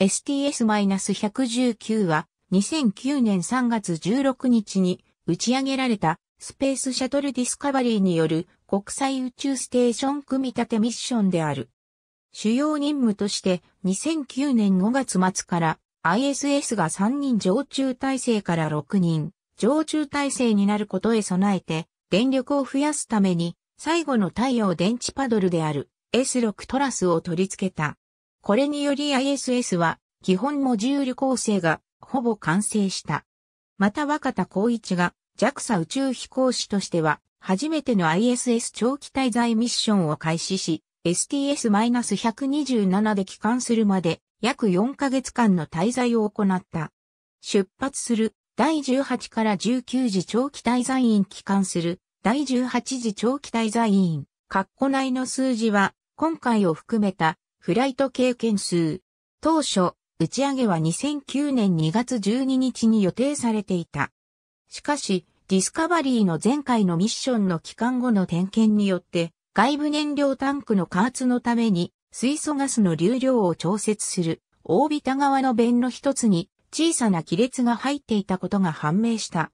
STS-119 は2009年3月16日に打ち上げられたスペースシャトルディスカバリーによる国際宇宙ステーション組み立てミッションである。主要任務として2009年5月末から ISS が3人常駐体制から6人常駐体制になることへ備えて電力を増やすために最後の太陽電池パドルである S6 トラスを取り付けた。これにより ISS は基本モジュール構成がほぼ完成した。また若田光一が JAXA 宇宙飛行士としては初めての ISS 長期滞在ミッションを開始し、STS-127 で帰還するまで約4ヶ月間の滞在を行った。出発する第18から19時長期滞在員帰還する第18時長期滞在員、括弧内の数字は今回を含めたフライト経験数。当初、打ち上げは2009年2月12日に予定されていた。しかし、ディスカバリーの前回のミッションの期間後の点検によって、外部燃料タンクの加圧のために、水素ガスの流量を調節する、オービタ側の弁の一つに、小さな亀裂が入っていたことが判明した。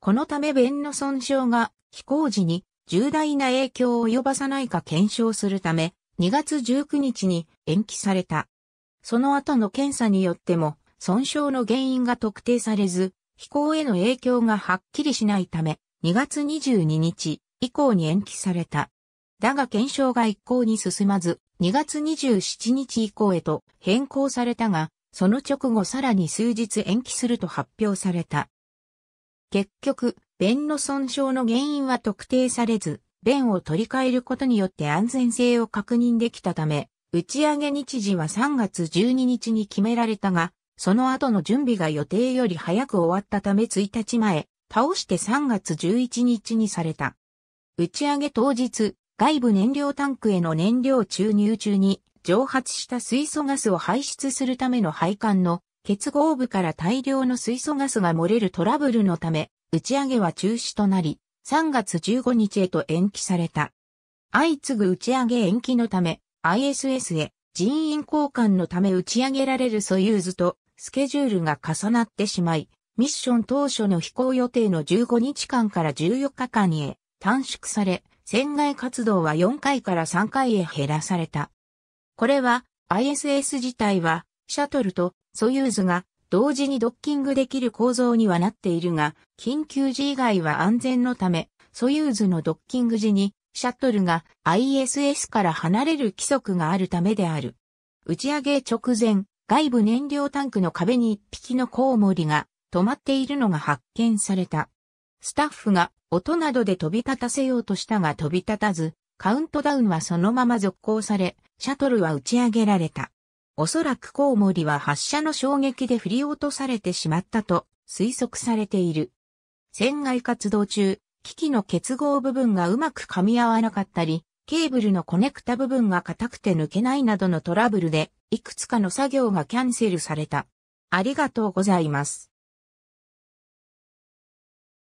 このため弁の損傷が飛行時に重大な影響を及ばさないか検証するため、2月19日に延期された。その後の検査によっても、損傷の原因が特定されず、飛行への影響がはっきりしないため、2月22日以降に延期された。だが検証が一向に進まず、2月27日以降へと変更されたが、その直後さらに数日延期すると発表された。結局、弁の損傷の原因は特定されず、弁を取り替えることによって安全性を確認できたため、打ち上げ日時は3月12日に決められたが、その後の準備が予定より早く終わったため1日前、倒して3月11日にされた。打ち上げ当日、外部燃料タンクへの燃料注入中に蒸発した水素ガスを排出するための配管の結合部から大量の水素ガスが漏れるトラブルのため、打ち上げは中止となり、3月15日へと延期された。相次ぐ打ち上げ延期のため、ISS へ人員交換のため打ち上げられるソユーズとスケジュールが重なってしまい、ミッション当初の飛行予定の15日間から14日間にへ短縮され、船外活動は4回から3回へ減らされた。これは ISS 自体はシャトルとソユーズが同時にドッキングできる構造にはなっているが、緊急時以外は安全のため、ソユーズのドッキング時に、シャトルが ISS から離れる規則があるためである。打ち上げ直前、外部燃料タンクの壁に一匹のコウモリが止まっているのが発見された。スタッフが音などで飛び立たせようとしたが飛び立たず、カウントダウンはそのまま続行され、シャトルは打ち上げられた。おそらくコウモリは発射の衝撃で振り落とされてしまったと推測されている。船外活動中、機器の結合部分がうまく噛み合わなかったり、ケーブルのコネクタ部分が硬くて抜けないなどのトラブルで、いくつかの作業がキャンセルされた。ありがとうございます。